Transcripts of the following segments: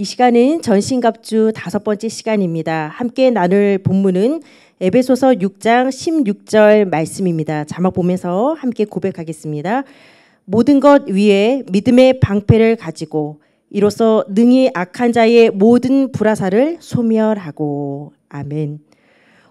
이 시간은 전신갑주 다섯 번째 시간입니다. 함께 나눌 본문은 에베소서 6장 16절 말씀입니다. 자막 보면서 함께 고백하겠습니다. 모든 것 위에 믿음의 방패를 가지고 이로써 능히 악한 자의 모든 불화사를 소멸하고 아멘.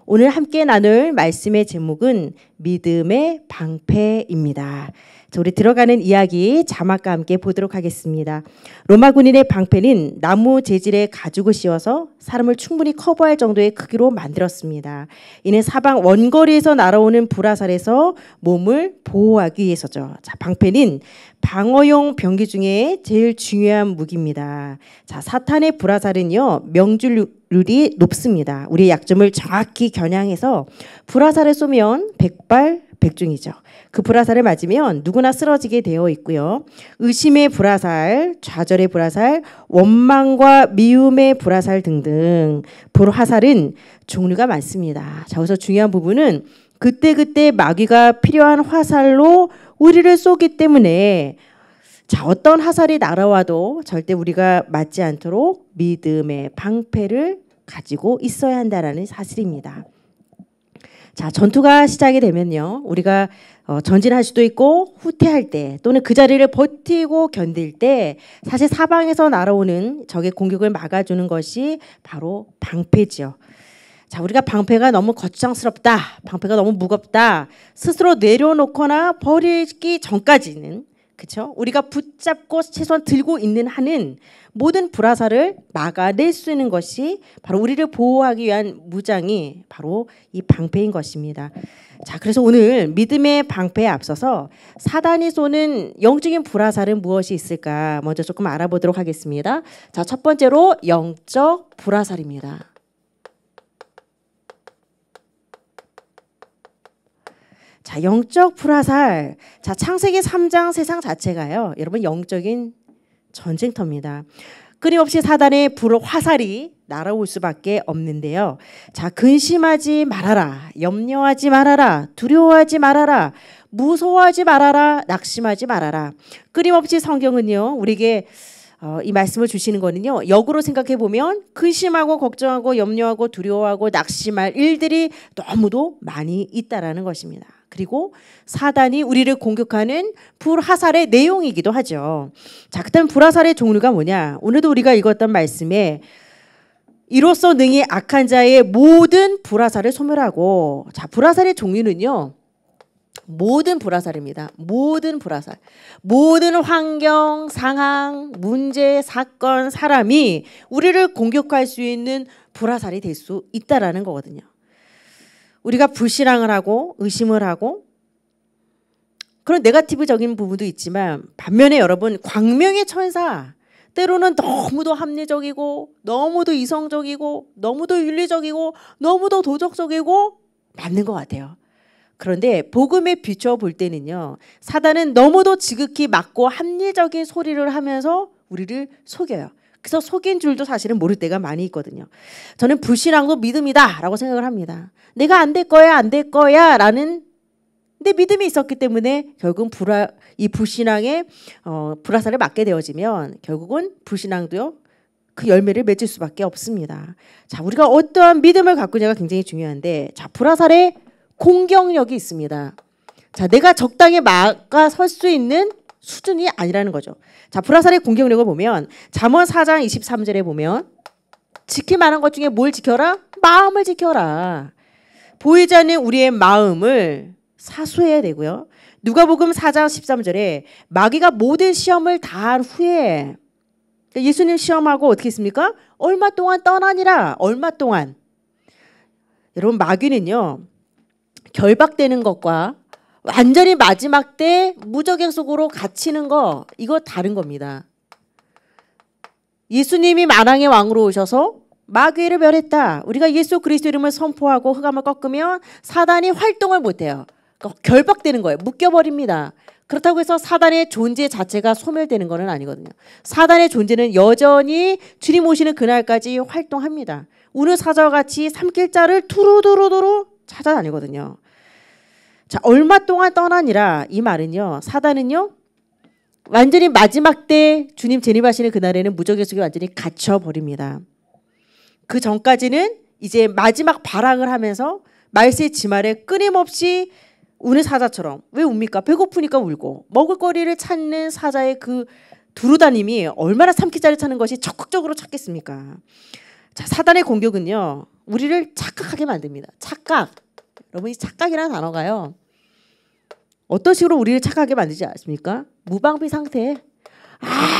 오늘 함께 나눌 말씀의 제목은 믿음의 방패입니다. 자, 우리 들어가는 이야기 자막과 함께 보도록 하겠습니다. 로마 군인의 방패는 나무 재질의 가죽을 씌워서 사람을 충분히 커버할 정도의 크기로 만들었습니다. 이는 사방 원거리에서 날아오는 불화살에서 몸을 보호하기 위해서죠. 자, 방패는 방어용 병기 중에 제일 중요한 무기입니다. 자, 사탄의 불화살은요, 명중 률이 높습니다. 우리의 약점을 정확히 겨냥해서 불화살을 쏘면 백발 백중이죠. 그 불화살을 맞으면 누구나 쓰러지게 되어 있고요. 의심의 불화살, 좌절의 불화살, 원망과 미움의 불화살 등등 불화살은 종류가 많습니다. 자, 여기서 중요한 부분은 그때그때 마귀가 필요한 화살로 우리를 쏘기 때문에 자, 어떤 화살이 날아와도 절대 우리가 맞지 않도록 믿음의 방패를 가지고 있어야 한다라는 사실입니다. 자, 전투가 시작이 되면요. 우리가 어, 전진할 수도 있고 후퇴할 때 또는 그 자리를 버티고 견딜 때 사실 사방에서 날아오는 적의 공격을 막아주는 것이 바로 방패죠 자, 우리가 방패가 너무 거창스럽다. 방패가 너무 무겁다. 스스로 내려놓거나 버리기 전까지는 그렇죠? 우리가 붙잡고 최소한 들고 있는 한은 모든 불화사를 막아낼 수 있는 것이 바로 우리를 보호하기 위한 무장이 바로 이 방패인 것입니다. 자, 그래서 오늘 믿음의 방패에 앞서서 사단이 쏘는 영적인 불화살은 무엇이 있을까 먼저 조금 알아보도록 하겠습니다. 자, 첫 번째로 영적 불화살입니다. 자, 영적 불화살. 자, 창세기 3장 세상 자체가요. 여러분 영적인 전쟁터입니다. 끊임없이 사단의 불 화살이 날아올 수밖에 없는데요. 자, 근심하지 말아라. 염려하지 말아라. 두려워하지 말아라. 무서워하지 말아라. 낙심하지 말아라. 끊임없이 성경은요. 우리에게 어, 이 말씀을 주시는 거는요. 역으로 생각해 보면 근심하고 걱정하고 염려하고 두려워하고 낙심할 일들이 너무도 많이 있다라는 것입니다. 그리고 사단이 우리를 공격하는 불화살의 내용이기도 하죠. 자, 그다음 불화살의 종류가 뭐냐? 오늘도 우리가 읽었던 말씀에 이로써 능히 악한 자의 모든 불화살을 소멸하고 자 불화살의 종류는요 모든 불화살입니다 모든 불화살 모든 환경 상황 문제 사건 사람이 우리를 공격할 수 있는 불화살이 될 수 있다라는 거거든요 우리가 불신앙을 하고 의심을 하고 그런 네가티브적인 부분도 있지만 반면에 여러분 광명의 천사 때로는 너무도 합리적이고 너무도 이성적이고 너무도 윤리적이고 너무도 도덕적이고 맞는 것 같아요. 그런데 복음에 비춰 볼 때는요. 사단은 너무도 지극히 맞고 합리적인 소리를 하면서 우리를 속여요. 그래서 속인 줄도 사실은 모를 때가 많이 있거든요. 저는 불신앙도 믿음이다라고 생각을 합니다. 내가 안 될 거야, 안 될 거야라는 내 믿음이 있었기 때문에 결국 은 불화, 이 불신앙의 어, 불화살을 맞게 되어지면 결국은 불신앙도요 그 열매를 맺을 수밖에 없습니다. 자, 우리가 어떠한 믿음을 갖고냐가 있 굉장히 중요한데, 자, 불화살에 공격력이 있습니다. 자, 내가 적당히 막아설 수 있는 수준이 아니라는 거죠. 자, 브라살의 공격력을 보면 잠언 4장 23절에 보면 지킬 만한 것 중에 뭘 지켜라? 마음을 지켜라. 보이지 않는 우리의 마음을 사수해야 되고요. 누가복음 4장 13절에 마귀가 모든 시험을 다한 후에 그러니까 예수님 시험하고 어떻게 했습니까? 얼마 동안 떠나니라. 얼마 동안. 여러분 마귀는요. 결박되는 것과 완전히 마지막 때 무적행 속으로 갇히는 거 이거 다른 겁니다. 예수님이 만왕의 왕으로 오셔서 마귀를 멸했다. 우리가 예수 그리스도 이름을 선포하고 흑암을 꺾으면 사단이 활동을 못해요. 그러니까 결박되는 거예요. 묶여버립니다. 그렇다고 해서 사단의 존재 자체가 소멸되는 것은 아니거든요. 사단의 존재는 여전히 주님 오시는 그날까지 활동합니다. 우는 사자와 같이 삼킬자를 투루두루두루 찾아다니거든요. 자, 얼마 동안 떠나니라 이 말은요. 사단은요. 완전히 마지막 때 주님 재림하시는 그날에는 무적의 속에 완전히 갇혀 버립니다. 그 전까지는 이제 마지막 발악을 하면서 말세 지말에 끊임없이 우는 사자처럼 왜 웁니까? 배고프니까 울고 먹을거리를 찾는 사자의 그 두루다님이 얼마나 삼키자를 찾는 것이 적극적으로 찾겠습니까? 자, 사단의 공격은요. 우리를 착각하게 만듭니다. 착각. 여러분 이 착각이라는 단어가요. 어떤 식으로 우리를 착하게 만들지 않습니까? 무방비 상태에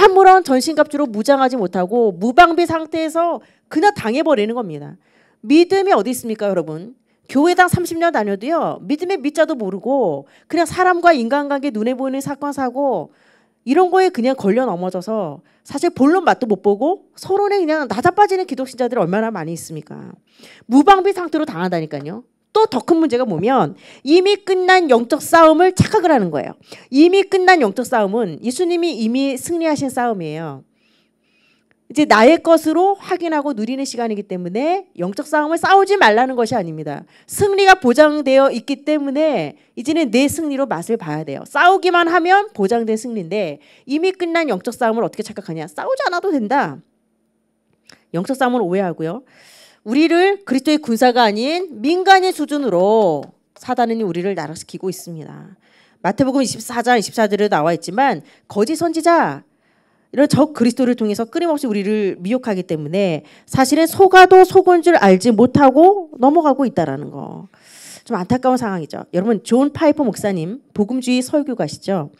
아무런 전신갑주로 무장하지 못하고 무방비 상태에서 그냥 당해버리는 겁니다. 믿음이 어디 있습니까 여러분? 교회당 30년 다녀도요. 믿음의 믿자도 모르고 그냥 사람과 인간관계 눈에 보이는 사건 사고 이런 거에 그냥 걸려 넘어져서 사실 본론 맛도 못 보고 서론에 그냥 낮아빠지는 기독신자들이 얼마나 많이 있습니까? 무방비 상태로 당한다니까요. 또더큰 문제가 뭐면 이미 끝난 영적 싸움을 착각을 하는 거예요. 이미 끝난 영적 싸움은 예수님이 이미 승리하신 싸움이에요. 이제 나의 것으로 확인하고 누리는 시간이기 때문에 영적 싸움을 싸우지 말라는 것이 아닙니다. 승리가 보장되어 있기 때문에 이제는 내 승리로 맛을 봐야 돼요. 싸우기만 하면 보장된 승리인데 이미 끝난 영적 싸움을 어떻게 착각하냐? 싸우지 않아도 된다. 영적 싸움을 오해하고요. 우리를 그리스도의 군사가 아닌 민간의 수준으로 사단은 우리를 나락시키고 있습니다. 마태복음 24장 24절에 나와 있지만 거짓 선지자 이런 적 그리스도를 통해서 끊임없이 우리를 미혹하기 때문에 사실은 속아도 속은 줄 알지 못하고 넘어가고 있다라는 거. 좀 안타까운 상황이죠. 여러분 존 파이퍼 목사님 복음주의 설교가시죠.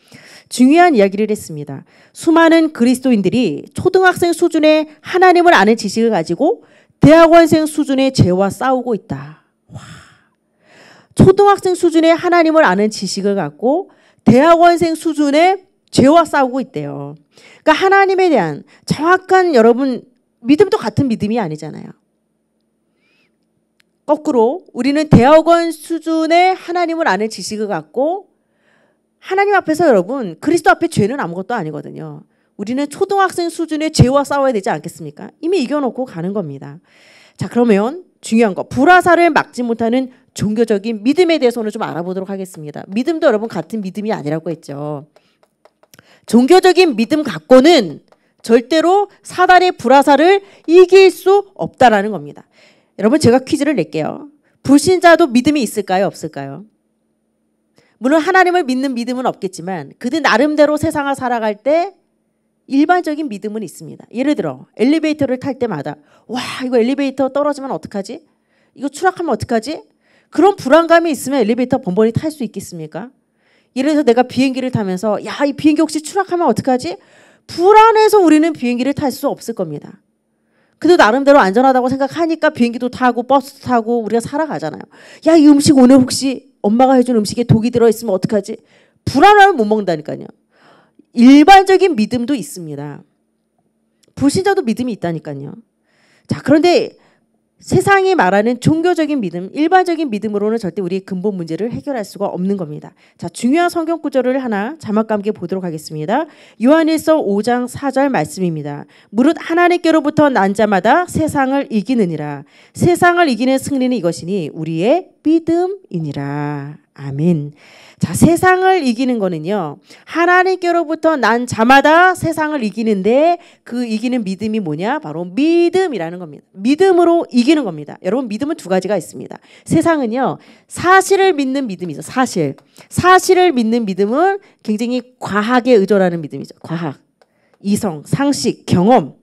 중요한 이야기를 했습니다. 수많은 그리스도인들이 초등학생 수준의 하나님을 아는 지식을 가지고 대학원생 수준의 죄와 싸우고 있다. 와. 초등학생 수준의 하나님을 아는 지식을 갖고 대학원생 수준의 죄와 싸우고 있대요. 그러니까 하나님에 대한 정확한 여러분 믿음도 같은 믿음이 아니잖아요. 거꾸로 우리는 대학원 수준의 하나님을 아는 지식을 갖고 하나님 앞에서 여러분 그리스도 앞에 죄는 아무것도 아니거든요. 우리는 초등학생 수준의 죄와 싸워야 되지 않겠습니까? 이미 이겨놓고 가는 겁니다. 자, 그러면 중요한 거 불화사를 막지 못하는 종교적인 믿음에 대해서 오늘 좀 알아보도록 하겠습니다. 믿음도 여러분 같은 믿음이 아니라고 했죠. 종교적인 믿음 갖고는 절대로 사단의 불화사를 이길 수 없다라는 겁니다. 여러분 제가 퀴즈를 낼게요. 불신자도 믿음이 있을까요? 없을까요? 물론 하나님을 믿는 믿음은 없겠지만 그들 나름대로 세상을 살아갈 때 일반적인 믿음은 있습니다. 예를 들어 엘리베이터를 탈 때마다 와 이거 엘리베이터 떨어지면 어떡하지? 이거 추락하면 어떡하지? 그런 불안감이 있으면 엘리베이터 번번이 탈 수 있겠습니까? 예를 들어서 내가 비행기를 타면서 야 이 비행기 혹시 추락하면 어떡하지? 불안해서 우리는 비행기를 탈 수 없을 겁니다. 그래도 나름대로 안전하다고 생각하니까 비행기도 타고 버스 타고 우리가 살아가잖아요. 야 이 음식 오늘 혹시 엄마가 해준 음식에 독이 들어있으면 어떡하지? 불안하면 못 먹는다니까요. 일반적인 믿음도 있습니다. 불신자도 믿음이 있다니까요. 자, 그런데 세상이 말하는 종교적인 믿음, 일반적인 믿음으로는 절대 우리의 근본 문제를 해결할 수가 없는 겁니다. 자, 중요한 성경 구절을 하나 자막과 함께 보도록 하겠습니다. 요한일서 5장 4절 말씀입니다. 무릇 하나님께로부터 난 자마다 세상을 이기느니라. 세상을 이기는 승리는 이것이니 우리의 믿음이니라. 아멘. 자, 세상을 이기는 거는요. 하나님께로부터 난 자마다 세상을 이기는데 그 이기는 믿음이 뭐냐? 바로 믿음이라는 겁니다. 믿음으로 이기는 겁니다. 여러분, 믿음은 두 가지가 있습니다. 세상은요. 사실을 믿는 믿음이죠. 사실. 사실을 믿는 믿음은 굉장히 과학에 의존하는 믿음이죠. 과학. 이성, 상식, 경험.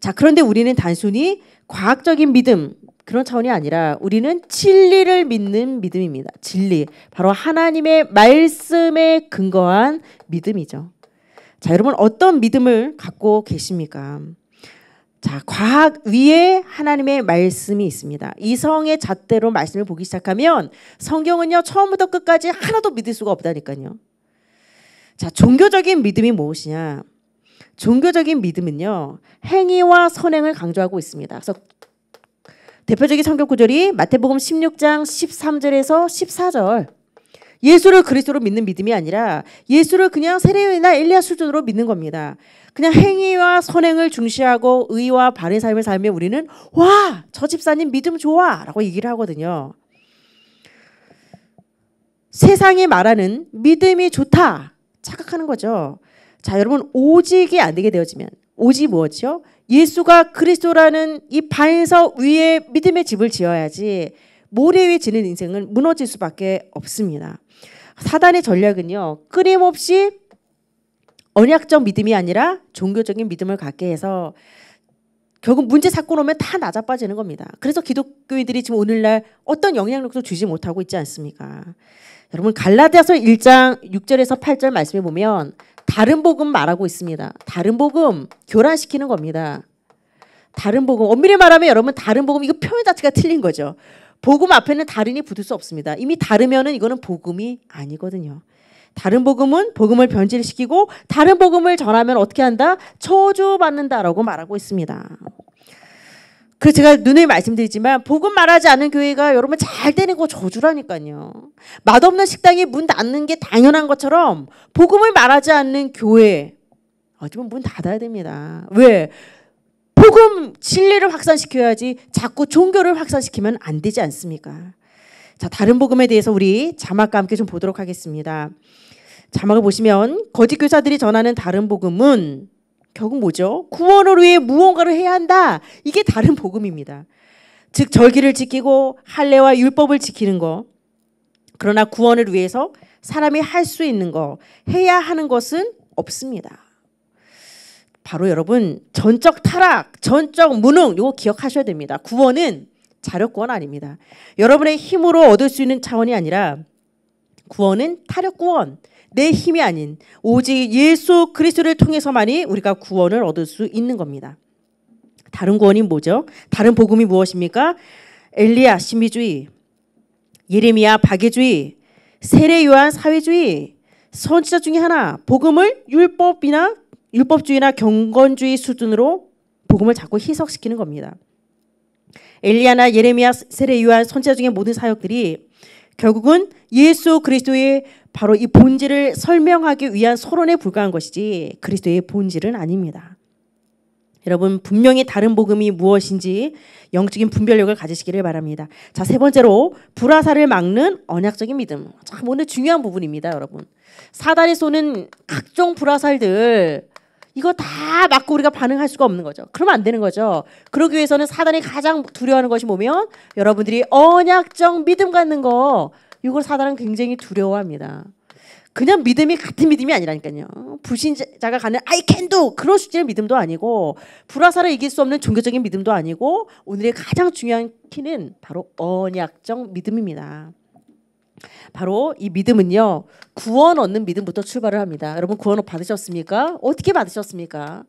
자, 그런데 우리는 단순히 과학적인 믿음, 그런 차원이 아니라 우리는 진리를 믿는 믿음입니다. 진리. 바로 하나님의 말씀에 근거한 믿음이죠. 자, 여러분 어떤 믿음을 갖고 계십니까? 자, 과학 위에 하나님의 말씀이 있습니다. 이성의 잣대로 말씀을 보기 시작하면 성경은요, 처음부터 끝까지 하나도 믿을 수가 없다니까요. 자, 종교적인 믿음이 무엇이냐? 종교적인 믿음은요, 행위와 선행을 강조하고 있습니다. 그래서 대표적인 성경 구절이 마태복음 16장 13절에서 14절. 예수를 그리스도로 믿는 믿음이 아니라 예수를 그냥 세례나 엘리야 수준으로 믿는 겁니다. 그냥 행위와 선행을 중시하고 의와 바른 삶을 살며 우리는 와 저 집사님 믿음 좋아라고 얘기를 하거든요. 세상이 말하는 믿음이 좋다 착각하는 거죠. 자 여러분 오직이 안 되게 되어지면 오직 무엇이요? 예수가 그리스도라는 이반서 위에 믿음의 집을 지어야지 모래 위에 지는 인생은 무너질 수밖에 없습니다. 사단의 전략은요. 끊임없이 언약적 믿음이 아니라 종교적인 믿음을 갖게 해서 결국 문제 사건 오면 다 낮아빠지는 겁니다. 그래서 기독교인들이 지금 오늘날 어떤 영향력도 주지 못하고 있지 않습니까? 여러분 갈라디아서 1장 6절에서 8절 말씀해 보면 다른 복음 말하고 있습니다. 다른 복음 교란시키는 겁니다. 다른 복음 엄밀히 말하면 여러분 다른 복음 이거 표현 자체가 틀린 거죠. 복음 앞에는 다른이 붙을 수 없습니다. 이미 다르면은 이거는 복음이 아니거든요. 다른 복음은 복음을 변질시키고 다른 복음을 전하면 어떻게 한다? 저주받는다라고 말하고 있습니다. 그 제가 눈에 말씀드리지만 복음 말하지 않은 교회가 여러분 잘 되는 거 저주라니까요. 맛없는 식당이 문 닫는 게 당연한 것처럼 복음을 말하지 않는 교회 어쩌면 문 닫아야 됩니다. 왜? 복음 진리를 확산시켜야지 자꾸 종교를 확산시키면 안 되지 않습니까? 자, 다른 복음에 대해서 우리 자막과 함께 좀 보도록 하겠습니다. 자막을 보시면 거짓 교사들이 전하는 다른 복음은 결국 뭐죠? 구원을 위해 무언가를 해야 한다. 이게 다른 복음입니다. 즉 절기를 지키고 할례와 율법을 지키는 거. 그러나 구원을 위해서 사람이 할 수 있는 거, 해야 하는 것은 없습니다. 바로 여러분 전적 타락, 전적 무능 이거 기억하셔야 됩니다. 구원은 자력구원 아닙니다. 여러분의 힘으로 얻을 수 있는 차원이 아니라 구원은 타력구원, 내 힘이 아닌 오직 예수 그리스도를 통해서만이 우리가 구원을 얻을 수 있는 겁니다. 다른 구원이 뭐죠? 다른 복음이 무엇입니까? 엘리야 신비주의, 예레미야 박해주의, 세례 요한 사회주의, 선지자 중에 하나 복음을 율법이나 율법주의나 경건주의 수준으로 복음을 자꾸 희석시키는 겁니다. 엘리야나 예레미야 세례 요한 선지자 중의 모든 사역들이 결국은 예수 그리스도의 바로 이 본질을 설명하기 위한 서론에 불과한 것이지 그리스도의 본질은 아닙니다. 여러분 분명히 다른 복음이 무엇인지 영적인 분별력을 가지시기를 바랍니다. 자, 세 번째로 불화사를 막는 언약적인 믿음. 참 오늘 중요한 부분입니다, 여러분. 사단이 쏘는 각종 불화살들 이거 다 막고 우리가 반응할 수가 없는 거죠. 그러면 안 되는 거죠. 그러기 위해서는 사단이 가장 두려워하는 것이 뭐면 여러분들이 언약적 믿음 갖는 거 이걸 사단은 굉장히 두려워합니다. 그냥 믿음이 같은 믿음이 아니라니까요. 불신자가 가는 I can do 그런 수준의 믿음도 아니고 불화사를 이길 수 없는 종교적인 믿음도 아니고 오늘의 가장 중요한 키는 바로 언약적 믿음입니다. 바로 이 믿음은요 구원 얻는 믿음부터 출발을 합니다. 여러분 구원 받으셨습니까? 어떻게 받으셨습니까?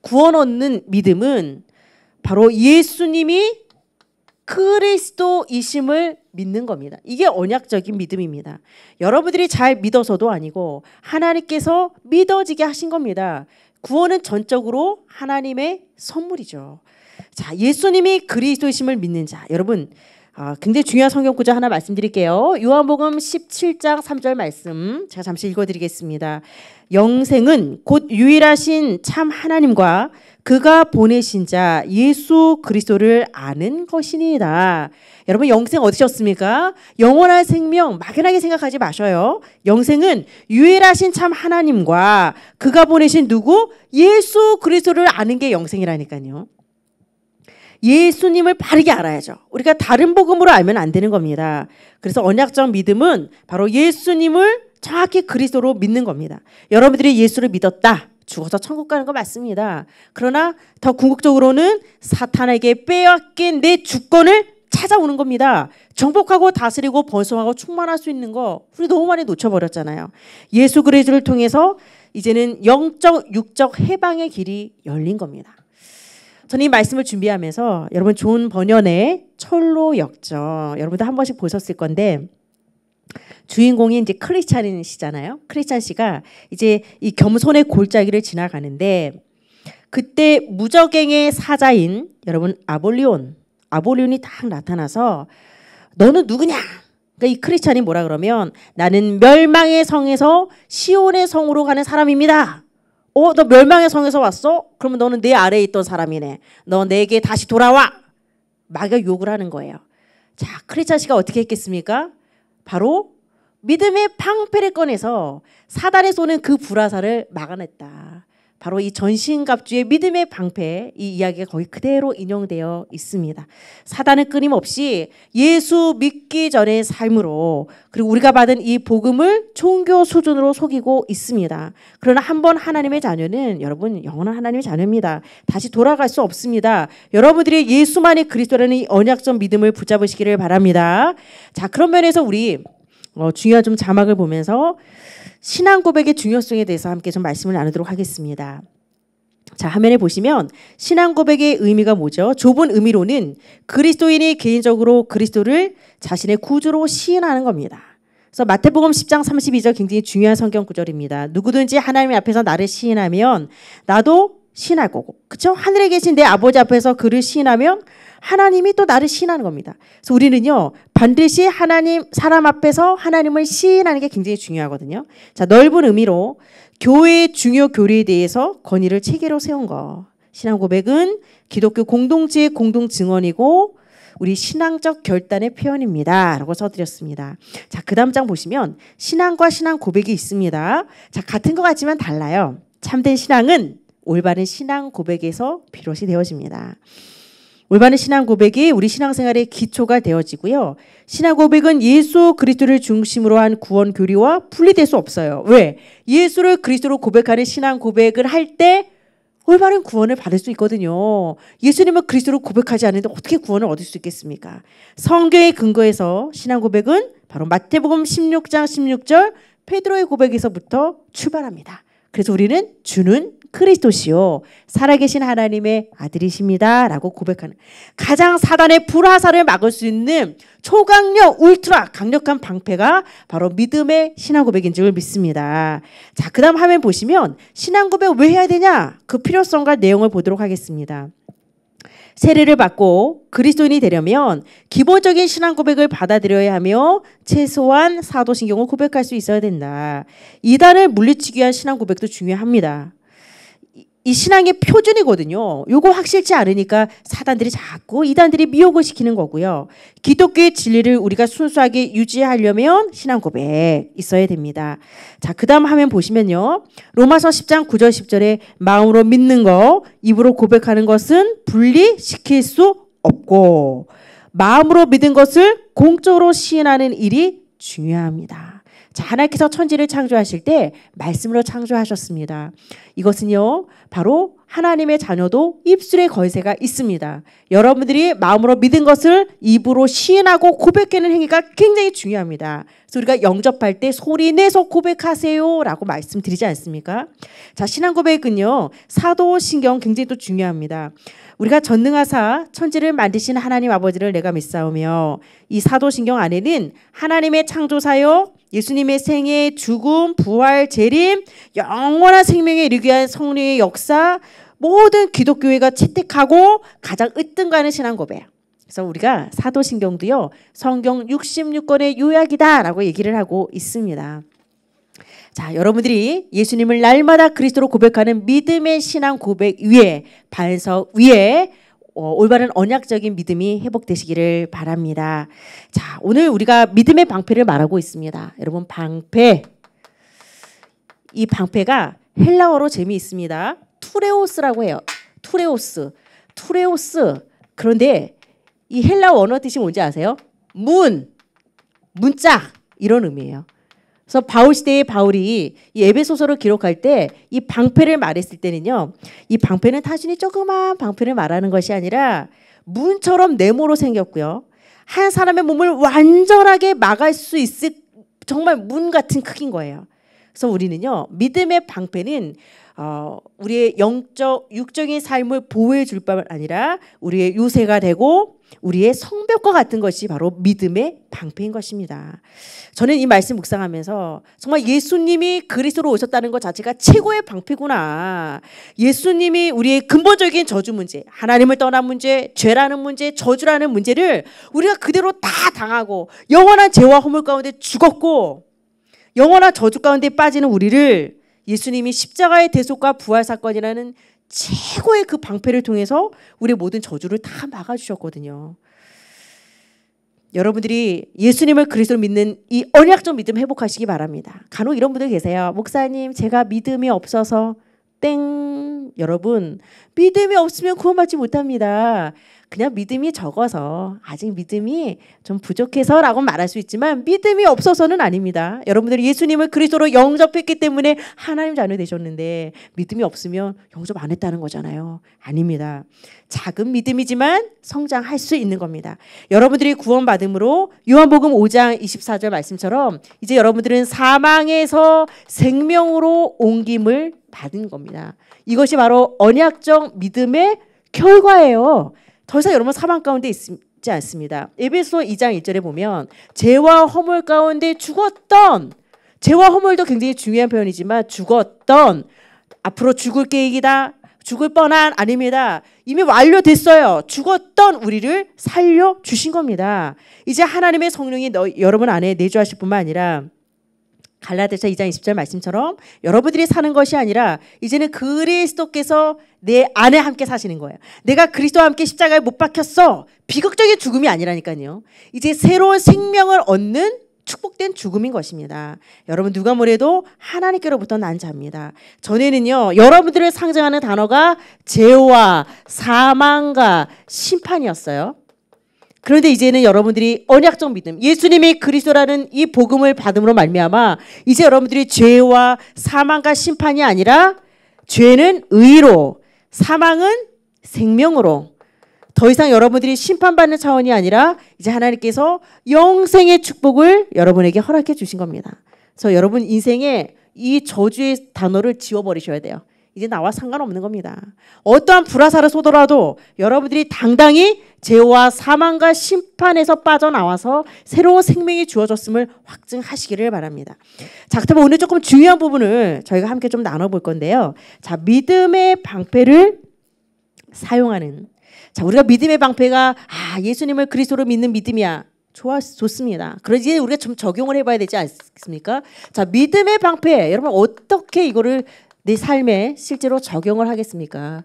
구원 얻는 믿음은 바로 예수님이 그리스도이심을 믿는 겁니다. 이게 언약적인 믿음입니다. 여러분들이 잘 믿어서도 아니고 하나님께서 믿어지게 하신 겁니다. 구원은 전적으로 하나님의 선물이죠. 자, 예수님이 그리스도이심을 믿는 자. 여러분, 아, 굉장히 중요한 성경 구절 하나 말씀드릴게요. 요한복음 17장 3절 말씀 제가 잠시 읽어드리겠습니다. 영생은 곧 유일하신 참 하나님과 그가 보내신 자 예수 그리스도를 아는 것이니이다. 여러분 영생 어디셨습니까? 영원한 생명 막연하게 생각하지 마셔요. 영생은 유일하신 참 하나님과 그가 보내신 누구? 예수 그리스도를 아는 게 영생이라니까요. 예수님을 바르게 알아야죠. 우리가 다른 복음으로 알면 안 되는 겁니다. 그래서 언약적 믿음은 바로 예수님을 정확히 그리스도로 믿는 겁니다. 여러분들이 예수를 믿었다. 죽어서 천국 가는 거 맞습니다. 그러나 더 궁극적으로는 사탄에게 빼앗긴 내 주권을 찾아오는 겁니다. 정복하고 다스리고 번성하고 충만할 수 있는 거 우리 너무 많이 놓쳐버렸잖아요. 예수 그리스도를 통해서 이제는 영적 육적 해방의 길이 열린 겁니다. 저는 이 말씀을 준비하면서 여러분 좋은 번연의 철로 역정 여러분도 한 번씩 보셨을 건데 주인공이 이제 크리스찬 씨잖아요. 크리스찬 씨가 이제 이 겸손의 골짜기를 지나가는데 그때 무적행의 사자인 여러분 아볼리온 아볼륜이 딱 나타나서 너는 누구냐? 그러니까 이 크리스찬이 뭐라 그러면 나는 멸망의 성에서 시온의 성으로 가는 사람입니다. 어, 너 멸망의 성에서 왔어? 그러면 너는 내 아래에 있던 사람이네. 너 내게 다시 돌아와. 마귀 욕을 하는 거예요. 자, 크리스찬 씨가 어떻게 했겠습니까? 바로 믿음의 팡패를 꺼내서 사단의 쏘는 그 불화사를 막아냈다. 바로 이 전신갑주의 믿음의 방패 이 이야기가 거의 그대로 인용되어 있습니다. 사단은 끊임없이 예수 믿기 전의 삶으로 그리고 우리가 받은 이 복음을 종교 수준으로 속이고 있습니다. 그러나 한 번 하나님의 자녀는 여러분 영원한 하나님의 자녀입니다. 다시 돌아갈 수 없습니다. 여러분들이 예수만이 그리스도라는 이 언약적 믿음을 붙잡으시기를 바랍니다. 자 그런 면에서 우리 어, 중요한 좀 자막을 보면서 신앙 고백의 중요성에 대해서 함께 좀 말씀을 나누도록 하겠습니다. 자, 화면에 보시면 신앙 고백의 의미가 뭐죠? 좁은 의미로는 그리스도인이 개인적으로 그리스도를 자신의 구주로 시인하는 겁니다. 그래서 마태복음 10장 32절 굉장히 중요한 성경 구절입니다. 누구든지 하나님 앞에서 나를 시인하면 나도 시할 거고. 그렇 하늘에 계신 내 아버지 앞에서 그를 시인하면 하나님이 또 나를 시인하는 겁니다. 그래서 우리는요, 반드시 하나님, 사람 앞에서 하나님을 시인하는 게 굉장히 중요하거든요. 자, 넓은 의미로 교회의 중요 교리에 대해서 건의를 체계로 세운 거. 신앙 고백은 기독교 공동체의 공동 증언이고 우리 신앙적 결단의 표현입니다. 라고 써드렸습니다. 자, 그 다음 장 보시면 신앙과 신앙 고백이 있습니다. 자, 같은 것 같지만 달라요. 참된 신앙은 올바른 신앙 고백에서 비롯이 되어집니다. 올바른 신앙 고백이 우리 신앙생활의 기초가 되어지고요. 신앙 고백은 예수 그리스도를 중심으로 한 구원 교리와 분리될 수 없어요. 왜? 예수를 그리스도로 고백하는 신앙 고백을 할 때 올바른 구원을 받을 수 있거든요. 예수님은 그리스도로 고백하지 않는데 어떻게 구원을 얻을 수 있겠습니까? 성경의 근거에서 신앙 고백은 바로 마태복음 16장 16절 페드로의 고백에서부터 출발합니다. 그래서 우리는 주는 크리스도시요 살아계신 하나님의 아들이십니다라고 고백하는 가장 사단의 불화살을 막을 수 있는 초강력 울트라 강력한 방패가 바로 믿음의 신앙 고백인 줄 믿습니다. 자, 그다음 화면 보시면 신앙 고백 왜 해야 되냐? 그 필요성과 내용을 보도록 하겠습니다. 세례를 받고 그리스도인이 되려면 기본적인 신앙 고백을 받아들여야 하며 최소한 사도신경을 고백할 수 있어야 된다. 이단을 물리치기 위한 신앙 고백도 중요합니다. 이 신앙의 표준이거든요. 요거 확실치 않으니까 사단들이 자꾸 이단들이 미혹을 시키는 거고요. 기독교의 진리를 우리가 순수하게 유지하려면 신앙 고백 있어야 됩니다. 자, 그다음 화면 보시면요. 로마서 10장 9절 10절에 마음으로 믿는 거, 입으로 고백하는 것은 분리시킬 수 없고 마음으로 믿은 것을 공적으로 시인하는 일이 중요합니다. 하나님께서 천지를 창조하실 때 말씀으로 창조하셨습니다. 이것은요, 바로 하나님의 자녀도 입술의 거세가 있습니다. 여러분들이 마음으로 믿은 것을 입으로 시인하고 고백하는 행위가 굉장히 중요합니다. 그래서 우리가 영접할 때 소리 내서 고백하세요라고 말씀드리지 않습니까? 자, 신앙 고백은요. 사도신경 굉장히 또 중요합니다. 우리가 전능하사 천지를 만드신 하나님 아버지를 내가 믿사오며 이 사도신경 안에는 하나님의 창조사요 예수님의 생애, 죽음, 부활, 재림, 영원한 생명에 이르기 위한 성령의 역사 모든 기독교회가 채택하고 가장 으뜸가는 신앙 고백. 그래서 우리가 사도신경도요 성경 66권의 요약이다라고 얘기를 하고 있습니다. 자, 여러분들이 예수님을 날마다 그리스도로 고백하는 믿음의 신앙 고백 위에 반석 위에 어, 올바른 언약적인 믿음이 회복되시기를 바랍니다. 자, 오늘 우리가 믿음의 방패를 말하고 있습니다. 여러분, 방패. 이 방패가 헬라어로 재미있습니다. 투레오스라고 해요. 투레오스. 투레오스. 그런데 이 헬라어 원어 뜻이 뭔지 아세요? 문, 문짝 이런 의미예요. 그래서 바울 시대의 바울이 이 에베소서를 기록할 때 이 방패를 말했을 때는요. 이 방패는 단순히 조그마한 방패를 말하는 것이 아니라 문처럼 네모로 생겼고요. 한 사람의 몸을 완전하게 막을 수 있을 정말 문 같은 크기인 거예요. 그래서 우리는요. 믿음의 방패는 어, 우리의 영적 육적인 삶을 보호해 줄 뿐만 아니라 우리의 요새가 되고 우리의 성벽과 같은 것이 바로 믿음의 방패인 것입니다. 저는 이 말씀 묵상하면서 정말 예수님이 그리스로 오셨다는 것 자체가 최고의 방패구나. 예수님이 우리의 근본적인 저주 문제, 하나님을 떠난 문제, 죄라는 문제, 저주라는 문제를 우리가 그대로 다 당하고 영원한 죄와 허물 가운데 죽었고 영원한 저주 가운데 빠지는 우리를 예수님이 십자가의 대속과 부활 사건이라는 최고의 그 방패를 통해서 우리의 모든 저주를 다 막아주셨거든요. 여러분들이 예수님을 그리스도로 믿는 이 언약적 믿음 회복하시기 바랍니다. 간혹 이런 분들 계세요. 목사님, 제가 믿음이 없어서 땡 여러분 믿음이 없으면 구원받지 못합니다. 그냥 믿음이 적어서 아직 믿음이 좀 부족해서라고 말할 수 있지만 믿음이 없어서는 아닙니다. 여러분들이 예수님을 그리스도로 영접했기 때문에 하나님 자녀 되셨는데 믿음이 없으면 영접 안 했다는 거잖아요. 아닙니다. 작은 믿음이지만 성장할 수 있는 겁니다. 여러분들이 구원받음으로 요한복음 5장 24절 말씀처럼 이제 여러분들은 사망에서 생명으로 옮김을 받은 겁니다. 이것이 바로 언약적 믿음의 결과예요. 더 이상 여러분 사망 가운데 있지 않습니다. 에베소 2장 1절에 보면 죄와 허물 가운데 죽었던 죄와 허물도 굉장히 중요한 표현이지만 죽었던 앞으로 죽을 계획이다. 죽을 뻔한 아닙니다. 이미 완료됐어요. 죽었던 우리를 살려 주신 겁니다. 이제 하나님의 성령이 너, 여러분 안에 내주하실 뿐만 아니라 갈라디아서 2장 20절 말씀처럼 여러분들이 사는 것이 아니라 이제는 그리스도께서 내 안에 함께 사시는 거예요. 내가 그리스도와 함께 십자가에 못 박혔어. 비극적인 죽음이 아니라니까요. 이제 새로운 생명을 얻는 축복된 죽음인 것입니다. 여러분 누가 뭐래도 하나님께로부터 난 자입니다. 전에는요 여러분들을 상징하는 단어가 죄와 사망과 심판이었어요. 그런데 이제는 여러분들이 언약적 믿음, 예수님이 그리스도라는 이 복음을 받음으로 말미암아 이제 여러분들이 죄와 사망과 심판이 아니라 죄는 의로 사망은 생명으로 더 이상 여러분들이 심판받는 차원이 아니라 이제 하나님께서 영생의 축복을 여러분에게 허락해 주신 겁니다. 그래서 여러분 인생에 이 저주의 단어를 지워버리셔야 돼요. 이제 나와 상관없는 겁니다. 어떠한 불화사를 쏘더라도 여러분들이 당당히 죄와 사망과 심판에서 빠져나와서 새로운 생명이 주어졌음을 확증하시기를 바랍니다. 자, 그렇다면 오늘 조금 중요한 부분을 저희가 함께 좀 나눠볼 건데요. 자, 믿음의 방패를 사용하는 자, 우리가 믿음의 방패가 아, 예수님을 그리스도로 믿는 믿음이야. 좋아, 좋습니다. 그러지 우리가 좀 적용을 해봐야 되지 않습니까? 자, 믿음의 방패. 여러분, 어떻게 이거를 내 네 삶에 실제로 적용을 하겠습니까?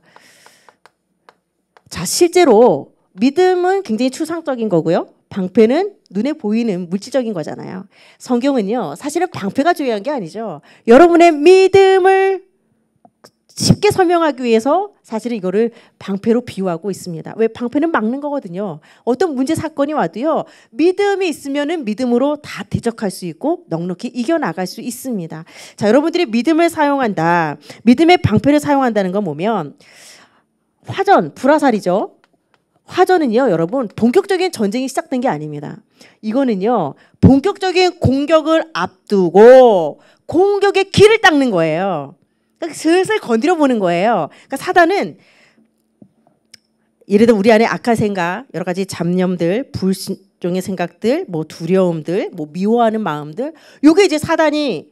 자, 실제로 믿음은 굉장히 추상적인 거고요. 방패는 눈에 보이는 물질적인 거잖아요. 성경은요, 사실은 방패가 중요한 게 아니죠. 여러분의 믿음을 쉽게 설명하기 위해서 사실은 이거를 방패로 비유하고 있습니다. 왜 방패는 막는 거거든요. 어떤 문제 사건이 와도요. 믿음이 있으면은 믿음으로 다 대적할 수 있고 넉넉히 이겨 나갈 수 있습니다. 자, 여러분들이 믿음을 사용한다. 믿음의 방패를 사용한다는 건 보면 화전, 불화살이죠. 화전은요, 여러분, 본격적인 전쟁이 시작된 게 아닙니다. 이거는요, 본격적인 공격을 앞두고 공격의 길을 닦는 거예요. 그러니까 슬슬 건드려 보는 거예요. 그러니까 사단은 예를 들어 우리 안에 악한 생각, 여러 가지 잡념들, 불신종의 생각들, 뭐 두려움들, 뭐 미워하는 마음들, 요게 이제 사단이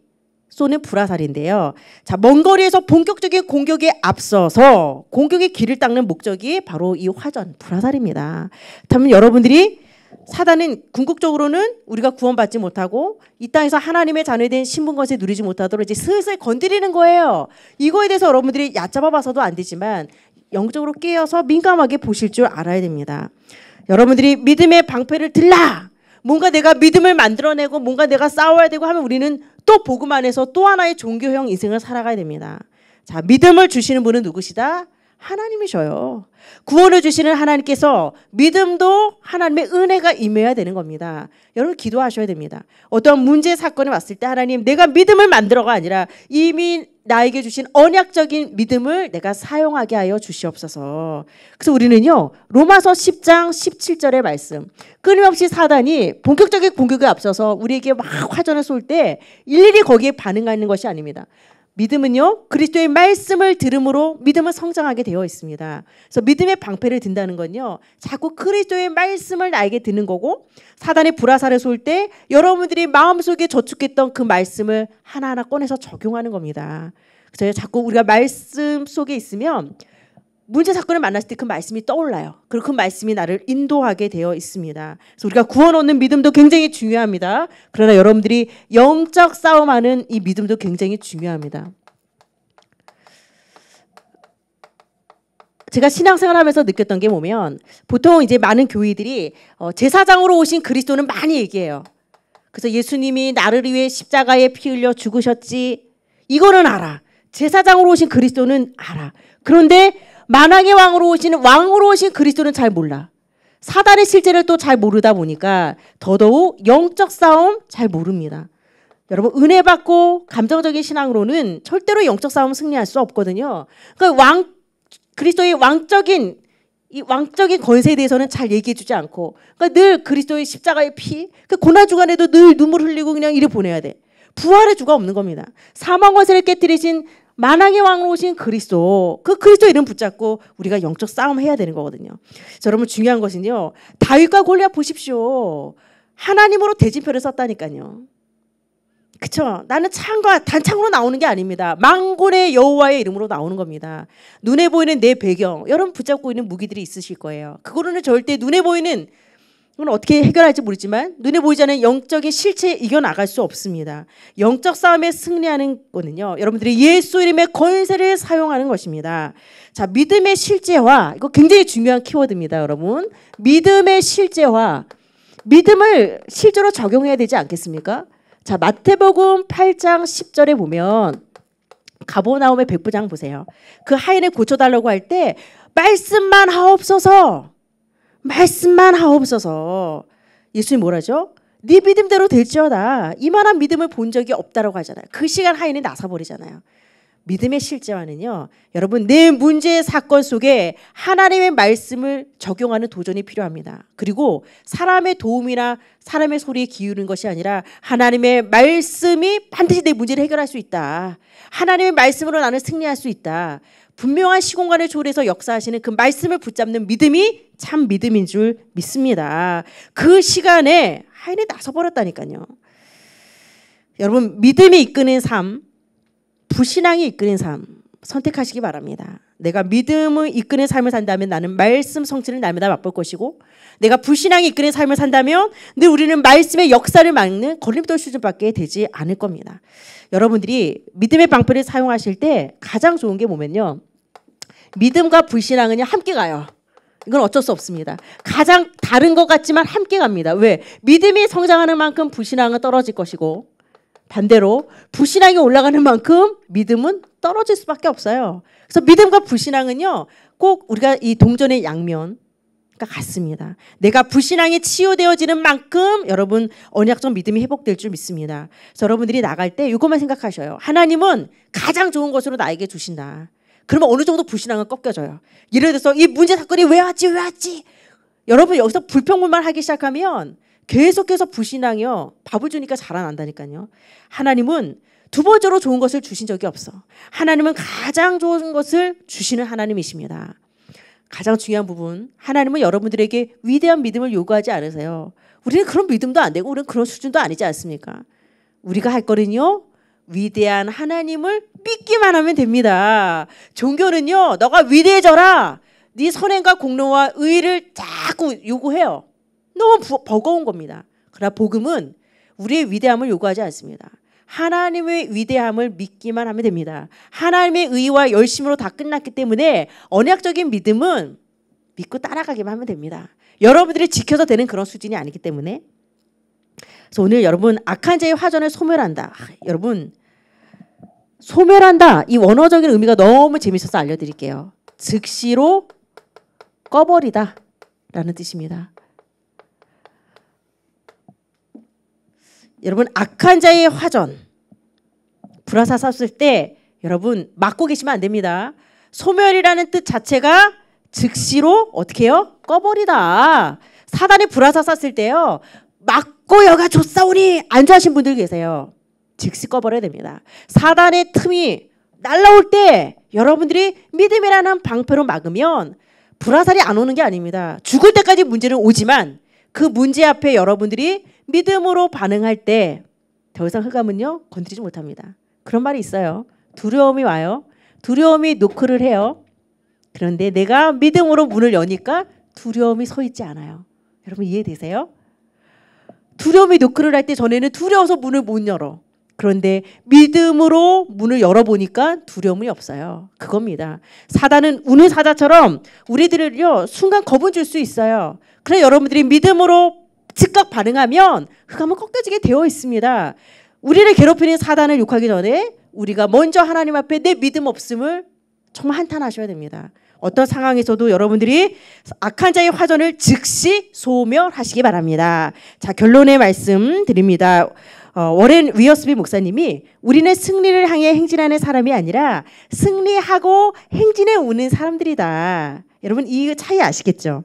쏘는 불화살인데요. 자, 먼 거리에서 본격적인 공격에 앞서서 공격의 길을 닦는 목적이 바로 이 화전, 불화살입니다. 그면 여러분들이 사단은 궁극적으로는 우리가 구원받지 못하고 이 땅에서 하나님의 자녀된 신분 것에 누리지 못하도록 이제 슬슬 건드리는 거예요. 이거에 대해서 여러분들이 얕잡아 봐서도 안 되지만 영적으로 깨어서 민감하게 보실 줄 알아야 됩니다. 여러분들이 믿음의 방패를 들라. 뭔가 내가 믿음을 만들어내고 뭔가 내가 싸워야 되고 하면 우리는 또 복음 안에서 또 하나의 종교형 인생을 살아가야 됩니다. 자, 믿음을 주시는 분은 누구시다? 하나님이셔요. 구원을 주시는 하나님께서 믿음도 하나님의 은혜가 임해야 되는 겁니다. 여러분 기도하셔야 됩니다. 어떤 문제 사건이 왔을 때 하나님 내가 믿음을 만들어가 아니라 이미 나에게 주신 언약적인 믿음을 내가 사용하게 하여 주시옵소서. 그래서 우리는요, 로마서 10장 17절의 말씀. 끊임없이 사단이 본격적인 공격에 앞서서 우리에게 막 화전을 쏠 때 일일이 거기에 반응하는 것이 아닙니다. 믿음은요 그리스도의 말씀을 들음으로 믿음은 성장하게 되어 있습니다. 그래서 믿음의 방패를 든다는 건요 자꾸 그리스도의 말씀을 나에게 드는 거고 사단의 불화살을 쏠 때 여러분들이 마음속에 저축했던 그 말씀을 하나하나 꺼내서 적용하는 겁니다. 그래서 자꾸 우리가 말씀 속에 있으면 문제 사건을 만났을 때 그 말씀이 떠올라요. 그리고 그 말씀이 나를 인도하게 되어 있습니다. 그래서 우리가 구원 얻는 믿음도 굉장히 중요합니다. 그러나 여러분들이 영적 싸움하는 이 믿음도 굉장히 중요합니다. 제가 신앙생활하면서 느꼈던 게 보면 보통 이제 많은 교회들이 어, 제사장으로 오신 그리스도는 많이 얘기해요. 그래서 예수님이 나를 위해 십자가에 피 흘려 죽으셨지. 이거는 알아. 제사장으로 오신 그리스도는 알아. 그런데 만왕의 왕으로 오시는 왕으로 오신 그리스도는 잘 몰라. 사단의 실제를 또 잘 모르다 보니까 더더욱 영적 싸움 잘 모릅니다. 여러분 은혜 받고 감정적인 신앙으로는 절대로 영적 싸움 승리할 수 없거든요. 그러니까 왕 그리스도의 왕적인 이 왕적인 권세에 대해서는 잘 얘기해주지 않고 그러니까 늘 그리스도의 십자가의 피, 그 고난 주간에도 늘 눈물 흘리고 그냥 이래 보내야 돼. 부활의 주가 없는 겁니다. 사망 권세를 깨뜨리신 만왕의 왕으로 오신 그리스도 그 그리스도 이름 붙잡고 우리가 영적 싸움 해야 되는 거거든요. 자, 여러분 중요한 것은요 다윗과 골리앗 보십시오. 하나님으로 대진표를 썼다니까요. 그쵸? 나는 창과 단창으로 나오는 게 아닙니다. 망군의 여호와의 이름으로 나오는 겁니다. 눈에 보이는 내 배경, 여러분 붙잡고 있는 무기들이 있으실 거예요. 그거는 절대 눈에 보이는 이건 어떻게 해결할지 모르지만 눈에 보이지 않는 영적인 실체에 이겨나갈 수 없습니다. 영적 싸움에 승리하는 거는요. 여러분들이 예수 이름의 권세를 사용하는 것입니다. 자, 믿음의 실제화. 이거 굉장히 중요한 키워드입니다, 여러분. 믿음의 실제화. 믿음을 실제로 적용해야 되지 않겠습니까? 자, 마태복음 8장 10절에 보면 가보나움의 백부장 보세요. 그 하인을 고쳐달라고 할 때 말씀만 하옵소서 말씀만 하옵소서. 예수님 뭐라죠? 네 믿음대로 될지어다. 이만한 믿음을 본 적이 없다라고 하잖아요. 그 시간 하인이 나서버리잖아요. 믿음의 실제화는요. 여러분 내 문제의 사건 속에 하나님의 말씀을 적용하는 도전이 필요합니다. 그리고 사람의 도움이나 사람의 소리에 기우는 것이 아니라 하나님의 말씀이 반드시 내 문제를 해결할 수 있다. 하나님의 말씀으로 나는 승리할 수 있다. 분명한 시공간의 초월해서 역사하시는 그 말씀을 붙잡는 믿음이 참 믿음인 줄 믿습니다. 그 시간에 하인이 나서버렸다니까요. 여러분 믿음이 이끄는 삶, 부신앙이 이끄는 삶 선택하시기 바랍니다. 내가 믿음을 이끄는 삶을 산다면 나는 말씀 성취를 날마다 맛볼 것이고 내가 불신앙이 이끄는 삶을 산다면 늘 우리는 말씀의 역사를 막는 걸림돌 수준밖에 되지 않을 겁니다. 여러분들이 믿음의 방패를 사용하실 때 가장 좋은 게 뭐면요. 믿음과 불신앙은요, 함께 가요. 이건 어쩔 수 없습니다. 가장 다른 것 같지만 함께 갑니다. 왜? 믿음이 성장하는 만큼 불신앙은 떨어질 것이고, 반대로 불신앙이 올라가는 만큼 믿음은 떨어질 수밖에 없어요. 그래서 믿음과 불신앙은요, 꼭 우리가 이 동전의 양면, 같습니다. 내가 불신앙에 치유되어지는 만큼 여러분 언약적 믿음이 회복될 줄 믿습니다. 여러분들이 나갈 때 이것만 생각하셔요. 하나님은 가장 좋은 것으로 나에게 주신다. 그러면 어느 정도 불신앙은 꺾여져요. 예를 들어서 이 문제 사건이 왜 왔지 왜 왔지 여러분 여기서 불평불만 하기 시작하면 계속해서 불신앙이요 밥을 주니까 자라난다니까요. 하나님은 두 번째로 좋은 것을 주신 적이 없어. 하나님은 가장 좋은 것을 주시는 하나님이십니다. 가장 중요한 부분 하나님은 여러분들에게 위대한 믿음을 요구하지 않으세요. 우리는 그런 믿음도 안 되고 우리는 그런 수준도 아니지 않습니까? 우리가 할 거는요 위대한 하나님을 믿기만 하면 됩니다. 종교는요, 너가 위대해져라. 네 선행과 공로와 의를 자꾸 요구해요. 너무 부, 버거운 겁니다. 그러나 복음은 우리의 위대함을 요구하지 않습니다. 하나님의 위대함을 믿기만 하면 됩니다. 하나님의 의와 열심으로 다 끝났기 때문에 언약적인 믿음은 믿고 따라가기만 하면 됩니다. 여러분들이 지켜서 되는 그런 수준이 아니기 때문에 그래서 오늘 여러분 악한 자의 화전을 소멸한다. 아, 여러분 소멸한다. 이 원어적인 의미가 너무 재밌어서 알려드릴게요. 즉시로 꺼버리다 라는 뜻입니다. 여러분 악한 자의 화전 불화사 쐈을 때 여러분 막고 계시면 안 됩니다. 소멸이라는 뜻 자체가 즉시로 어떻게 해요? 꺼버리다. 사단이 불화사 쐈을 때요. 막 꼬여가 줬사오니 안주하신 분들 계세요. 즉시 꺼버려야 됩니다. 사단의 틈이 날라올 때 여러분들이 믿음이라는 방패로 막으면 불화살이 안 오는 게 아닙니다. 죽을 때까지 문제는 오지만 그 문제 앞에 여러분들이 믿음으로 반응할 때 더 이상 흑암은요 건드리지 못합니다. 그런 말이 있어요. 두려움이 와요. 두려움이 노크를 해요. 그런데 내가 믿음으로 문을 여니까 두려움이 서 있지 않아요. 여러분 이해되세요? 두려움이 노크를 할 때 전에는 두려워서 문을 못 열어. 그런데 믿음으로 문을 열어보니까 두려움이 없어요. 그겁니다. 사단은 우는 사자처럼 우리들을요, 순간 겁을줄 수 있어요. 그래 여러분들이 믿음으로 즉각 반응하면 흑암은 꺾여지게 되어 있습니다. 우리를 괴롭히는 사단을 욕하기 전에 우리가 먼저 하나님 앞에 내 믿음 없음을 정말 한탄하셔야 됩니다. 어떤 상황에서도 여러분들이 악한 자의 화전을 즉시 소멸하시기 바랍니다. 자, 결론의 말씀 드립니다. 어, 워렌 위어스비 목사님이 우리는 승리를 향해 행진하는 사람이 아니라 승리하고 행진해 오는 사람들이다. 여러분 이 차이 아시겠죠?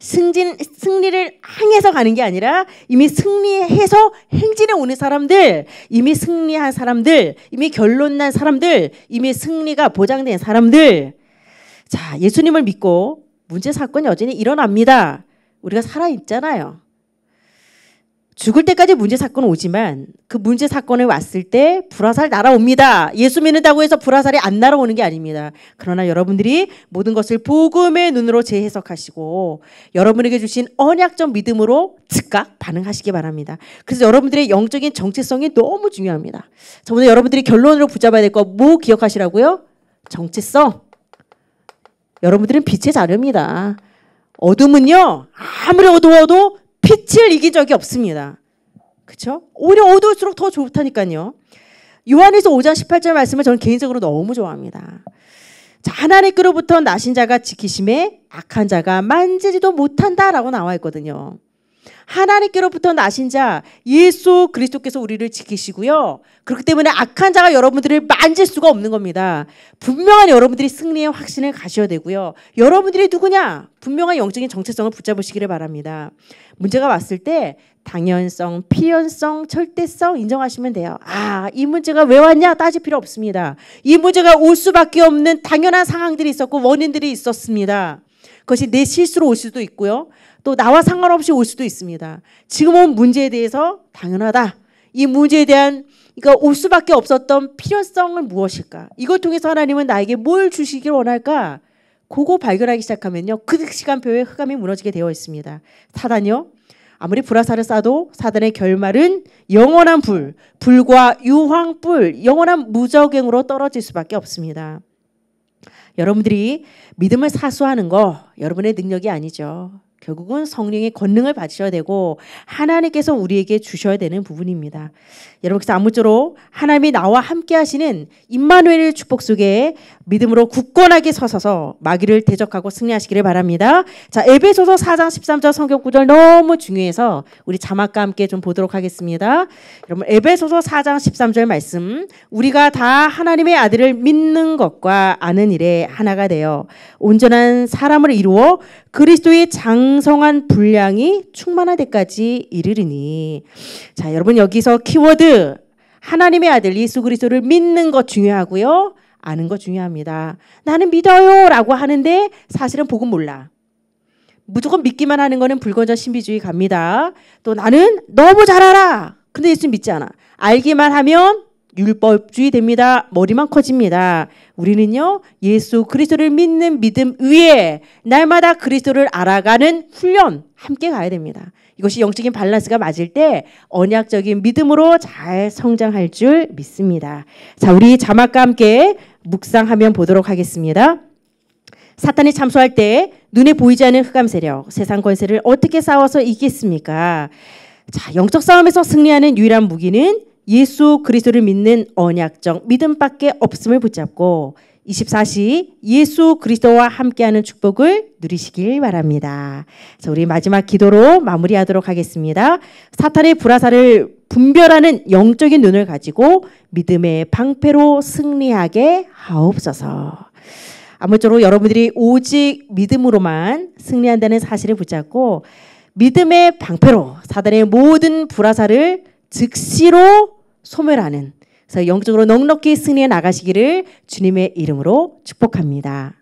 승진 승리를 향해서 가는 게 아니라 이미 승리해서 행진해 오는 사람들, 이미 승리한 사람들, 이미 결론 난 사람들, 이미 승리가 보장된 사람들 자, 예수님을 믿고 문제 사건이 여전히 일어납니다. 우리가 살아있잖아요. 죽을 때까지 문제 사건 오지만 그 문제 사건에 왔을 때 불화살 날아옵니다. 예수 믿는다고 해서 불화살이 안 날아오는 게 아닙니다. 그러나 여러분들이 모든 것을 복음의 눈으로 재해석하시고 여러분에게 주신 언약적 믿음으로 즉각 반응하시기 바랍니다. 그래서 여러분들의 영적인 정체성이 너무 중요합니다. 저 오늘 여러분들이 결론으로 붙잡아야 될 거 뭐 기억하시라고요? 정체성. 여러분들은 빛의 자녀입니다. 어둠은요, 아무리 어두워도 빛을 이긴 적이 없습니다. 그쵸? 오히려 어두울수록 더 좋다니까요. 요한에서 5장 18절 말씀을 저는 개인적으로 너무 좋아합니다. 자, 하나님끌어부터 나신 자가 지키심에 악한 자가 만지지도 못한다라고 나와 있거든요. 하나님께로부터 나신 자 예수 그리스도께서 우리를 지키시고요. 그렇기 때문에 악한 자가 여러분들을 만질 수가 없는 겁니다. 분명한 여러분들이 승리의 확신을 가셔야 되고요. 여러분들이 누구냐? 분명한 영적인 정체성을 붙잡으시기를 바랍니다. 문제가 왔을 때 당연성, 필연성, 절대성 인정하시면 돼요. 아, 이 문제가 왜 왔냐? 따질 필요 없습니다. 이 문제가 올 수밖에 없는 당연한 상황들이 있었고 원인들이 있었습니다. 그것이 내 실수로 올 수도 있고요. 또 나와 상관없이 올 수도 있습니다. 지금 온 문제에 대해서 당연하다. 이 문제에 대한 그러니까 올 수밖에 없었던 필요성은 무엇일까? 이걸 통해서 하나님은 나에게 뭘 주시길 원할까? 그거 발견하기 시작하면요. 그 시간표에 흑암이 무너지게 되어 있습니다. 사단요. 아무리 불화살을 쏴도 사단의 결말은 영원한 불, 불과 유황불, 영원한 무적행으로 떨어질 수밖에 없습니다. 여러분들이 믿음을 사수하는 거 여러분의 능력이 아니죠. 결국은 성령의 권능을 받으셔야 되고 하나님께서 우리에게 주셔야 되는 부분입니다. 여러분께서 아무쪼록 하나님이 나와 함께 하시는 임마누엘 축복 속에 믿음으로 굳건하게 서서서 마귀를 대적하고 승리하시기를 바랍니다. 자, 에베소서 4장 13절 성경 구절 너무 중요해서 우리 자막과 함께 좀 보도록 하겠습니다. 여러분 에베소서 4장 13절 말씀 우리가 다 하나님의 아들을 믿는 것과 아는 일에 하나가 되어 온전한 사람을 이루어 그리스도의 장성한 분량이 충만할 때까지 이르리니. 자, 여러분 여기서 키워드 하나님의 아들 예수 그리스도를 믿는 것 중요하고요. 아는 것 중요합니다. 나는 믿어요라고 하는데 사실은 복음 몰라. 무조건 믿기만 하는 거는 불건전 신비주의 갑니다. 또 나는 너무 잘 알아. 근데 예수 믿지 않아. 알기만 하면 율법주의 됩니다. 머리만 커집니다. 우리는요, 예수 그리스도를 믿는 믿음 위에 날마다 그리스도를 알아가는 훈련 함께 가야 됩니다. 이것이 영적인 밸런스가 맞을 때 언약적인 믿음으로 잘 성장할 줄 믿습니다. 자, 우리 자막과 함께 묵상하면 보도록 하겠습니다. 사탄이 참소할 때 눈에 보이지 않는 흑암 세력, 세상 권세를 어떻게 싸워서 이기겠습니까? 자, 영적 싸움에서 승리하는 유일한 무기는 예수 그리스도를 믿는 언약적 믿음밖에 없음을 붙잡고 24시 예수 그리스도와 함께하는 축복을 누리시길 바랍니다. 자, 우리 마지막 기도로 마무리하도록 하겠습니다. 사탄의 불화사를 분별하는 영적인 눈을 가지고 믿음의 방패로 승리하게 하옵소서. 아무쪼록 여러분들이 오직 믿음으로만 승리한다는 사실을 붙잡고 믿음의 방패로 사단의 모든 불화사를 즉시로 소멸하는 그래서 영적으로 넉넉히 승리해 나가시기를 주님의 이름으로 축복합니다.